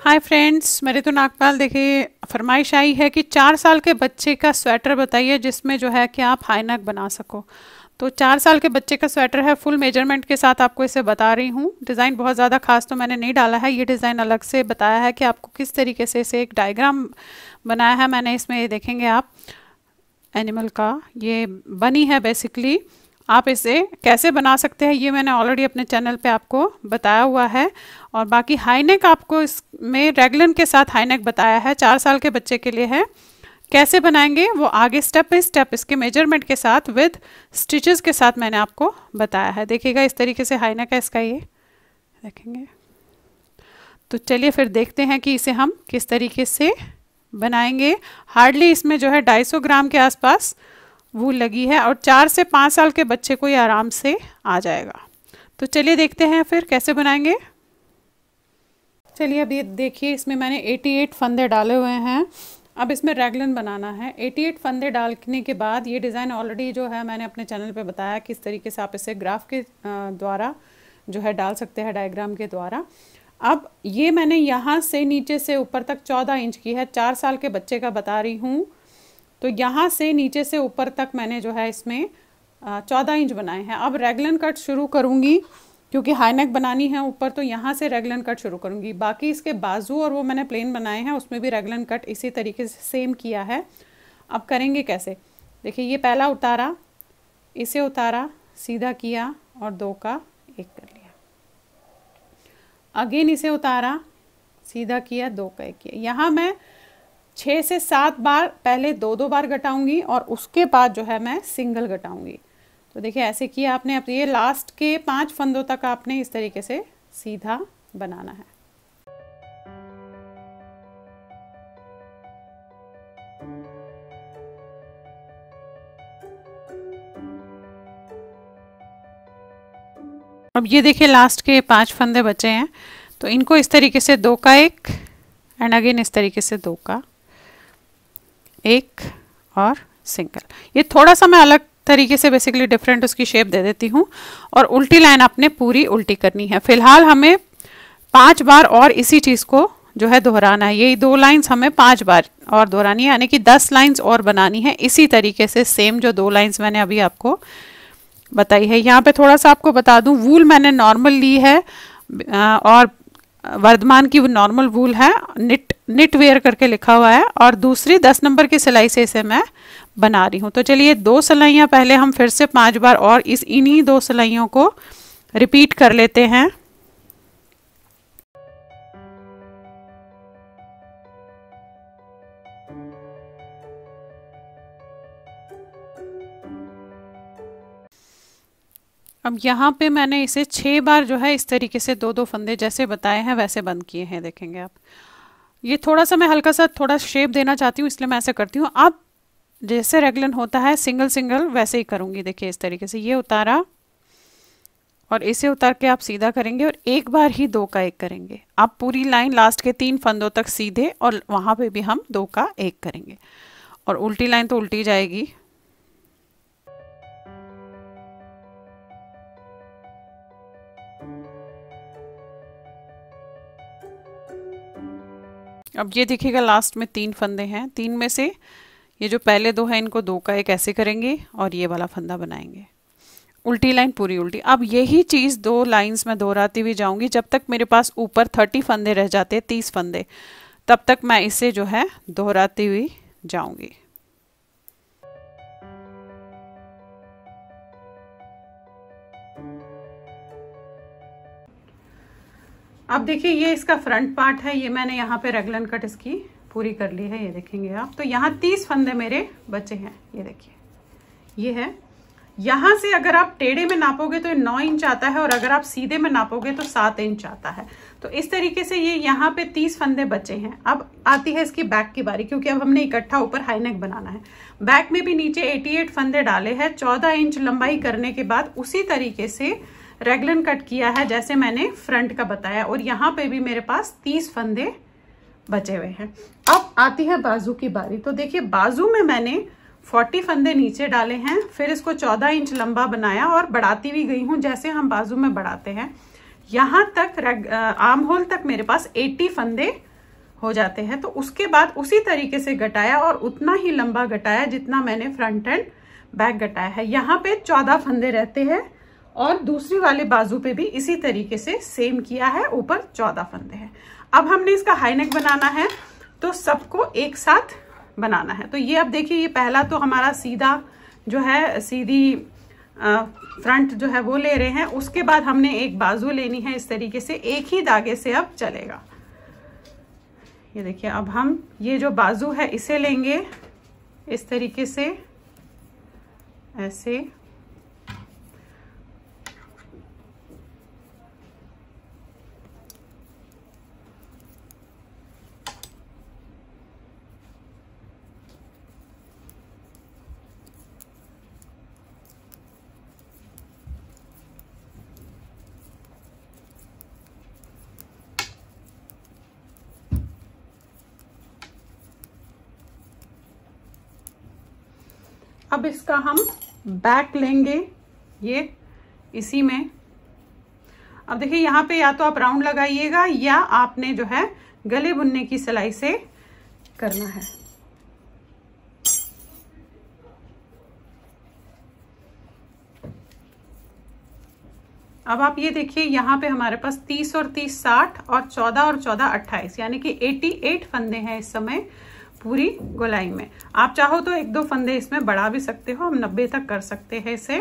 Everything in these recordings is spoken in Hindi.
हाय फ्रेंड्स मेरे तो नागपाल देखिए फरमाइश आई है कि चार साल के बच्चे का स्वेटर बताइए जिसमें जो है कि आप हाई नेक बना सको तो चार साल के बच्चे का स्वेटर है फुल मेजरमेंट के साथ आपको इसे बता रही हूँ डिज़ाइन बहुत ज़्यादा खास तो मैंने नहीं डाला है ये डिज़ाइन अलग से बताया है कि आपको किस तरीके से इसे एक डायग्राम बनाया है मैंने इसमें देखेंगे आप एनिमल का ये बनी है बेसिकली आप इसे कैसे बना सकते हैं ये मैंने ऑलरेडी अपने चैनल पे आपको बताया हुआ है और बाकी हाईनेक आपको इसमें रेगुलन के साथ हाईनेक बताया है चार साल के बच्चे के लिए है कैसे बनाएंगे वो आगे स्टेप बाई स्टेप इसके मेजरमेंट के साथ विद स्टिचेस के साथ मैंने आपको बताया है देखिएगा इस तरीके से हाईनेक है इसका ये देखेंगे तो चलिए फिर देखते हैं कि इसे हम किस तरीके से बनाएंगे हार्डली इसमें जो है 250 ग्राम के आसपास वो लगी है और चार से पाँच साल के बच्चे को ये आराम से आ जाएगा तो चलिए देखते हैं फिर कैसे बनाएंगे चलिए अभी देखिए इसमें मैंने 88 फंदे डाले हुए हैं अब इसमें रेगलन बनाना है 88 फंदे डालने के बाद ये डिज़ाइन ऑलरेडी जो है मैंने अपने चैनल पे बताया किस तरीके से आप इसे ग्राफ के द्वारा जो है डाल सकते हैं डायग्राम के द्वारा अब ये मैंने यहाँ से नीचे से ऊपर तक 14 इंच की है चार साल के बच्चे का बता रही हूँ तो यहाँ से नीचे से ऊपर तक मैंने जो है इसमें चौदह इंच बनाए हैं अब रेगुलन कट शुरू करूँगी क्योंकि हाई नेक बनानी है ऊपर तो यहाँ से रेगुलन कट शुरू करूँगी बाकी इसके बाजू और वो मैंने प्लेन बनाए हैं उसमें भी रेगुलन कट इसी तरीके से सेम किया है अब करेंगे कैसे देखिए ये पहला उतारा इसे उतारा सीधा किया और दो का एक कर लिया अगेन इसे उतारा सीधा किया दो का एक किया यहाँ मैं छः से सात बार पहले दो दो बार घटाऊंगी और उसके बाद जो है मैं सिंगल घटाऊंगी तो देखिए ऐसे किया आपने अब ये लास्ट के पांच फंदों तक आपने इस तरीके से सीधा बनाना है अब ये देखिए लास्ट के पांच फंदे बचे हैं तो इनको इस तरीके से दो का एक एंड अगेन इस तरीके से दो का एक और सिंगल ये थोड़ा सा मैं अलग तरीके से बेसिकली डिफरेंट उसकी शेप दे देती हूँ और उल्टी लाइन आपने पूरी उल्टी करनी है फिलहाल हमें पांच बार और इसी चीज़ को जो है दोहराना है ये दो लाइंस हमें पांच बार और दोहरानी है यानी कि दस लाइंस और बनानी है इसी तरीके से सेम जो दो लाइंस मैंने अभी आपको बताई है यहाँ पे थोड़ा सा आपको बता दूँ वूल मैंने नॉर्मल ली है और वर्धमान की नॉर्मल वूल है निट निट वेयर करके लिखा हुआ है और दूसरी दस नंबर की सिलाई से इसे मैं बना रही हूँ तो चलिए दो सिलाइयाँ पहले हम फिर से पांच बार और इस इन्हीं दो सिलाइयों को रिपीट कर लेते हैं अब यहाँ पे मैंने इसे छः बार जो है इस तरीके से दो दो फंदे जैसे बताए हैं वैसे बंद किए हैं देखेंगे आप ये थोड़ा सा मैं हल्का सा थोड़ा शेप देना चाहती हूँ इसलिए मैं ऐसा करती हूँ अब जैसे रेगुलर होता है सिंगल सिंगल वैसे ही करूँगी देखिए इस तरीके से ये उतारा और इसे उतार के आप सीधा करेंगे और एक बार ही दो का एक करेंगे आप पूरी लाइन लास्ट के तीन फंदों तक सीधे और वहाँ पे भी हम दो का एक करेंगे और उल्टी लाइन तो उल्टी जाएगी अब ये देखिएगा लास्ट में तीन फंदे हैं तीन में से ये जो पहले दो हैं इनको दो का एक ऐसे करेंगे और ये वाला फंदा बनाएंगे उल्टी लाइन पूरी उल्टी अब यही चीज़ दो लाइंस में दोहराती हुई जाऊंगी जब तक मेरे पास ऊपर थर्टी फंदे रह जाते हैं तीस फंदे तब तक मैं इसे जो है दोहराती हुई जाऊंगी अब देखिए ये इसका फ्रंट पार्ट है ये मैंने यहाँ पे रेगुलर कट इसकी पूरी कर ली है ये देखेंगे आप तो यहाँ तीस फंदे मेरे बचे हैं ये देखिए ये है यहां से अगर आप टेढ़े में नापोगे तो नौ इंच आता है और अगर आप सीधे में नापोगे तो सात इंच आता है तो इस तरीके से ये यहाँ पे तीस फंदे बचे हैं अब आती है इसकी बैक की बारी क्योंकि अब हमने इकट्ठा ऊपर हाईनेक बनाना है बैक में भी नीचे 88 फंदे डाले हैं 14 इंच लंबाई करने के बाद उसी तरीके से रेगुलन कट किया है जैसे मैंने फ्रंट का बताया और यहाँ पे भी मेरे पास तीस फंदे बचे हुए हैं अब आती है बाजू की बारी तो देखिए बाजू में मैंने फोर्टी फंदे नीचे डाले हैं फिर इसको चौदह इंच लंबा बनाया और बढ़ाती भी गई हूँ जैसे हम बाजू में बढ़ाते हैं यहाँ तक आर्म होल तक मेरे पास एट्टी फंदे हो जाते हैं तो उसके बाद उसी तरीके से घटाया और उतना ही लंबा घटाया जितना मैंने फ्रंट एंड बैक घटाया है यहाँ पे चौदह फंदे रहते हैं और दूसरी वाले बाजू पे भी इसी तरीके से सेम किया है ऊपर चौदह फंदे हैं अब हमने इसका हाई नेक बनाना है तो सबको एक साथ बनाना है तो ये अब देखिए ये पहला तो हमारा सीधा जो है सीधी फ्रंट जो है वो ले रहे हैं उसके बाद हमने एक बाजू लेनी है इस तरीके से एक ही धागे से अब चलेगा ये देखिए अब हम ये जो बाजू है इसे लेंगे इस तरीके से ऐसे अब इसका हम बैक लेंगे ये इसी में अब देखिए यहाँ पे या तो आप राउंड लगाइएगा या आपने जो है गले बुनने की सिलाई से करना है अब आप ये देखिए यहाँ पे हमारे पास 30 और 30 60 और 14 और 14 28 यानी कि 88 फंदे हैं इस समय पूरी गोलाई में आप चाहो तो एक दो फंदे इसमें बढ़ा भी सकते हो हम नब्बे तक कर सकते हैं इसे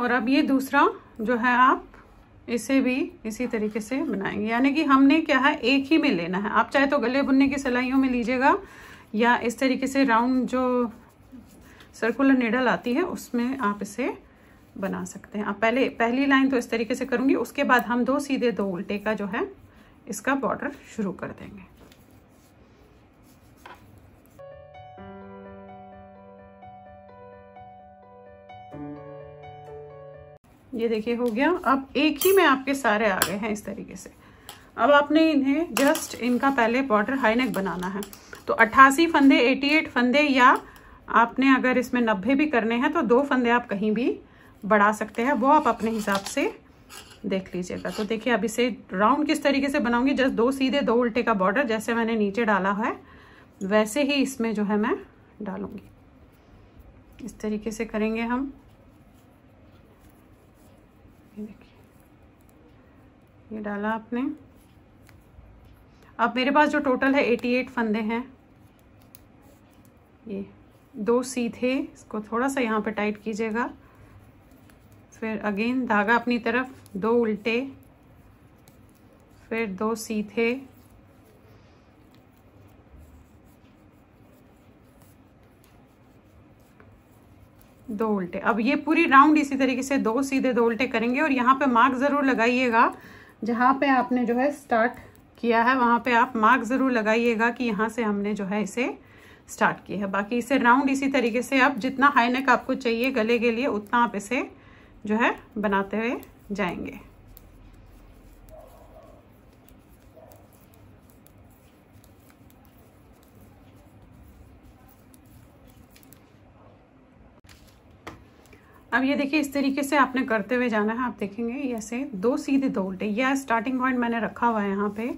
और अब ये दूसरा जो है आप इसे भी इसी तरीके से बनाएंगे यानी कि हमने क्या है एक ही में लेना है आप चाहे तो गले बुनने की सिलाइयों में लीजिएगा या इस तरीके से राउंड जो सर्कुलर निडल आती है उसमें आप इसे बना सकते हैं आप पहले पहली लाइन तो इस तरीके से करूँगी उसके बाद हम दो सीधे दो उल्टे का जो है इसका बॉर्डर शुरू कर देंगे ये देखिए हो गया अब एक ही में आपके सारे आ गए हैं इस तरीके से अब आपने इन्हें जस्ट इनका पहले बॉर्डर हाईनेक बनाना है तो 88 फंदे 88 फंदे या आपने अगर इसमें 90 भी करने हैं तो दो फंदे आप कहीं भी बढ़ा सकते हैं वो आप अपने हिसाब से देख लीजिएगा तो देखिए अब इसे राउंड किस तरीके से बनाऊंगी जस्ट दो सीधे दो उल्टे का बॉर्डर जैसे मैंने नीचे डाला है वैसे ही इसमें जो है मैं डालूंगी इस तरीके से करेंगे हम देखिए ये डाला आपने अब मेरे पास जो टोटल है एटी एट फंदे हैं ये दो सीधे इसको थोड़ा सा यहाँ पे टाइट कीजिएगा फिर अगेन धागा अपनी तरफ दो उल्टे फिर दो सीधे दो उल्टे अब ये पूरी राउंड इसी तरीके से दो सीधे दो उल्टे करेंगे और यहाँ पे मार्क ज़रूर लगाइएगा जहाँ पे आपने जो है स्टार्ट किया है वहाँ पे आप मार्क ज़रूर लगाइएगा कि यहाँ से हमने जो है इसे स्टार्ट किया है बाकी इसे राउंड इसी तरीके से आप जितना हाई नेक आपको चाहिए गले के लिए उतना आप इसे जो है बनाते हुए जाएंगे अब ये देखिए इस तरीके से आपने करते हुए जाना है आप देखेंगे ऐसे दो सीधे दो उल्टे यह स्टार्टिंग पॉइंट मैंने रखा हुआ है यहाँ पे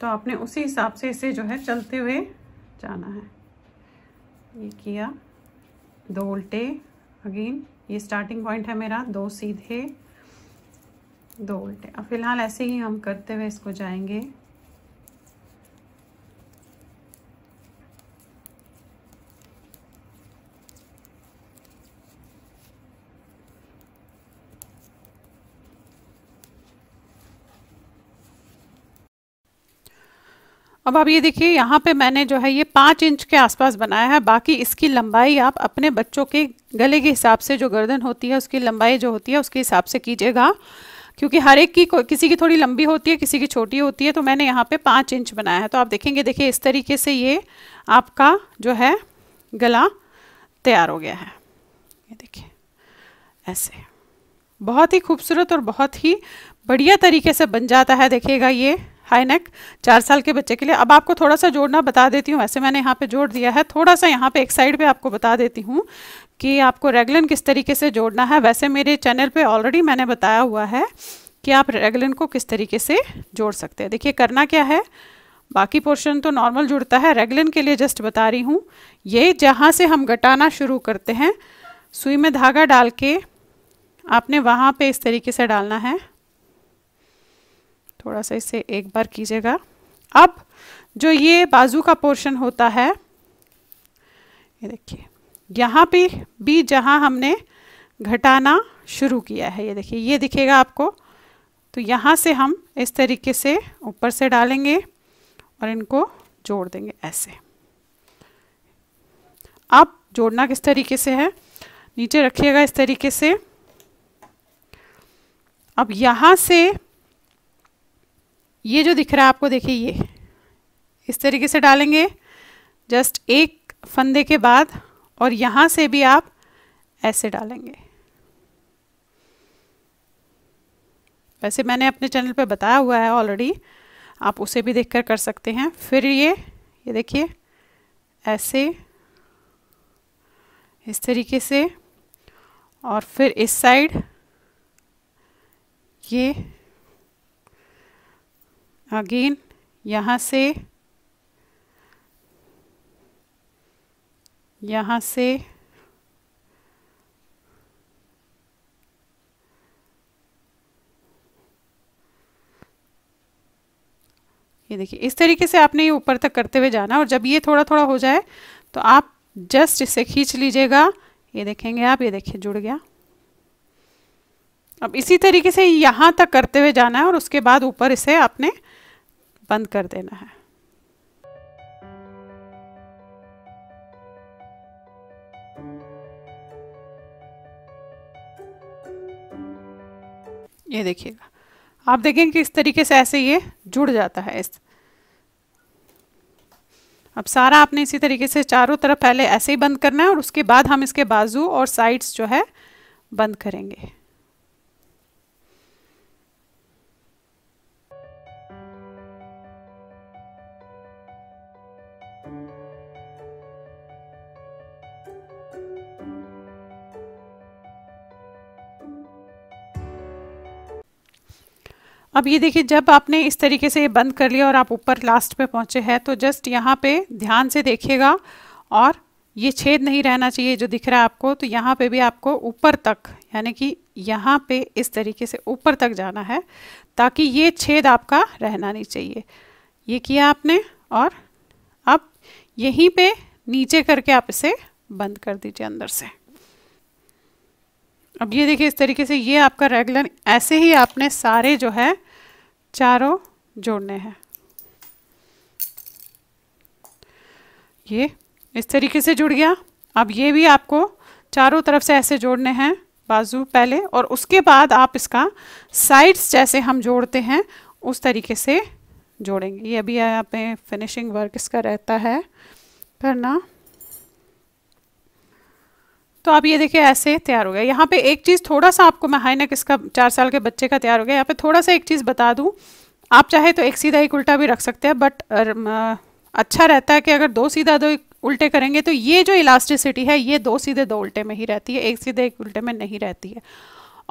तो आपने उसी हिसाब से इसे जो है चलते हुए जाना है ये किया दो उल्टे अगेन ये स्टार्टिंग पॉइंट है मेरा दो सीधे दो उल्टे अब फिलहाल ऐसे ही हम करते हुए इसको जाएंगे अब आप ये देखिए यहाँ पे मैंने जो है ये पाँच इंच के आसपास बनाया है बाकी इसकी लंबाई आप अपने बच्चों के गले के हिसाब से जो गर्दन होती है उसकी लंबाई जो होती है उसके हिसाब से कीजिएगा क्योंकि हर एक की किसी की थोड़ी लंबी होती है किसी की छोटी होती है तो मैंने यहाँ पे पाँच इंच बनाया है तो आप देखेंगे देखिए इस तरीके से ये आपका जो है गला तैयार हो गया है ये देखिए ऐसे बहुत ही खूबसूरत और बहुत ही बढ़िया तरीके से बन जाता है देखिएगा ये हाई नेक चार साल के बच्चे के लिए अब आपको थोड़ा सा जोड़ना बता देती हूँ वैसे मैंने यहाँ पे जोड़ दिया है थोड़ा सा यहाँ पे एक साइड पे आपको बता देती हूँ कि आपको रेगुलन किस तरीके से जोड़ना है वैसे मेरे चैनल पे ऑलरेडी मैंने बताया हुआ है कि आप रेगुलन को किस तरीके से जोड़ सकते हैं देखिए करना क्या है बाकी पोर्शन तो नॉर्मल जुड़ता है रेगुलन के लिए जस्ट बता रही हूँ ये जहाँ से हम घटाना शुरू करते हैं सुई में धागा डाल के आपने वहाँ पर इस तरीके से डालना है थोड़ा सा इसे एक बार कीजिएगा अब जो ये बाजू का पोर्शन होता है ये देखिए यहाँ पे भी जहाँ हमने घटाना शुरू किया है ये देखिए ये दिखेगा आपको तो यहाँ से हम इस तरीके से ऊपर से डालेंगे और इनको जोड़ देंगे ऐसे अब जोड़ना किस तरीके से है नीचे रखिएगा इस तरीके से अब यहाँ से ये जो दिख रहा है आपको देखिए ये इस तरीके से डालेंगे जस्ट एक फंदे के बाद और यहाँ से भी आप ऐसे डालेंगे वैसे मैंने अपने चैनल पे बताया हुआ है ऑलरेडी आप उसे भी देखकर कर सकते हैं फिर ये ये देखिए ऐसे इस तरीके से और फिर इस साइड ये अगेन यहाँ से यहाँ से ये देखिए इस तरीके से आपने ये ऊपर तक करते हुए जाना और जब ये थोड़ा थोड़ा हो जाए तो आप जस्ट इसे खींच लीजिएगा ये देखेंगे आप ये देखिए जुड़ गया अब इसी तरीके से यहाँ तक करते हुए जाना है और उसके बाद ऊपर इसे आपने बंद कर देना है ये देखिएगा आप देखेंगे कि इस तरीके से ऐसे ये जुड़ जाता है इस अब सारा आपने इसी तरीके से चारों तरफ पहले ऐसे ही बंद करना है और उसके बाद हम इसके बाजू और साइड्स जो है बंद करेंगे अब ये देखिए जब आपने इस तरीके से ये बंद कर लिया और आप ऊपर लास्ट पे पहुँचे हैं तो जस्ट यहाँ पे ध्यान से देखिएगा और ये छेद नहीं रहना चाहिए जो दिख रहा है आपको तो यहाँ पे भी आपको ऊपर तक यानी कि यहाँ पे इस तरीके से ऊपर तक जाना है ताकि ये छेद आपका रहना नहीं चाहिए ये किया आपने और अब यहीं पर नीचे करके आप इसे बंद कर दीजिए अंदर से अब ये देखिए इस तरीके से ये आपका रेगुलर ऐसे ही आपने सारे जो है चारों जोड़ने हैं ये इस तरीके से जुड़ गया अब ये भी आपको चारों तरफ से ऐसे जोड़ने हैं बाजू पहले और उसके बाद आप इसका साइड्स जैसे हम जोड़ते हैं उस तरीके से जोड़ेंगे ये अभी यहाँ पे फिनिशिंग वर्क इसका रहता है करना तो आप ये देखिए ऐसे तैयार हो गया यहाँ पे एक चीज़ थोड़ा सा आपको मैं हाई नेक इसका चार साल के बच्चे का तैयार हो गया यहाँ पे थोड़ा सा एक चीज़ बता दूँ आप चाहे तो एक सीधा एक उल्टा भी रख सकते हैं बट अच्छा रहता है कि अगर दो सीधा दो उल्टे करेंगे तो ये जो इलास्टिसिटी है ये दो सीधे दो उल्टे में ही रहती है एक सीधे एक उल्टे में नहीं रहती है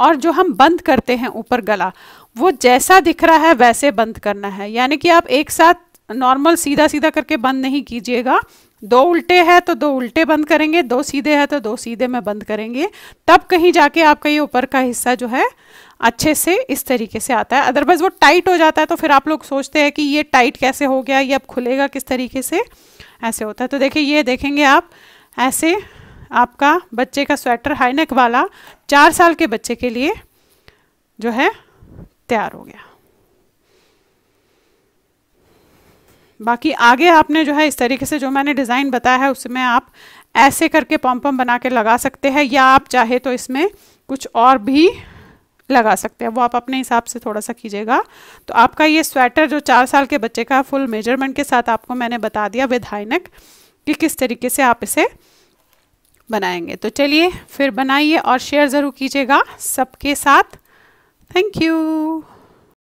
और जो हम बंद करते हैं ऊपर गला वो जैसा दिख रहा है वैसे बंद करना है यानी कि आप एक साथ नॉर्मल सीधा सीधा करके बंद नहीं कीजिएगा दो उल्टे हैं तो दो उल्टे बंद करेंगे दो सीधे हैं तो दो सीधे में बंद करेंगे तब कहीं जाके आपका ये ऊपर का हिस्सा जो है अच्छे से इस तरीके से आता है अदरवाइज़ वो टाइट हो जाता है तो फिर आप लोग सोचते हैं कि ये टाइट कैसे हो गया ये अब खुलेगा किस तरीके से ऐसे होता है तो देखिए ये देखेंगे आप ऐसे आपका बच्चे का स्वेटर हाईनेक वाला चार साल के बच्चे के लिए जो है तैयार हो गया बाकी आगे आपने जो है इस तरीके से जो मैंने डिज़ाइन बताया है उसमें आप ऐसे करके पम्पम बना के लगा सकते हैं या आप चाहे तो इसमें कुछ और भी लगा सकते हैं वो आप अपने हिसाब से थोड़ा सा कीजिएगा तो आपका ये स्वेटर जो चार साल के बच्चे का फुल मेजरमेंट के साथ आपको मैंने बता दिया विद हाइनक कि किस तरीके से आप इसे बनाएंगे तो चलिए फिर बनाइए और शेयर ज़रूर कीजिएगा सबके साथ थैंक यू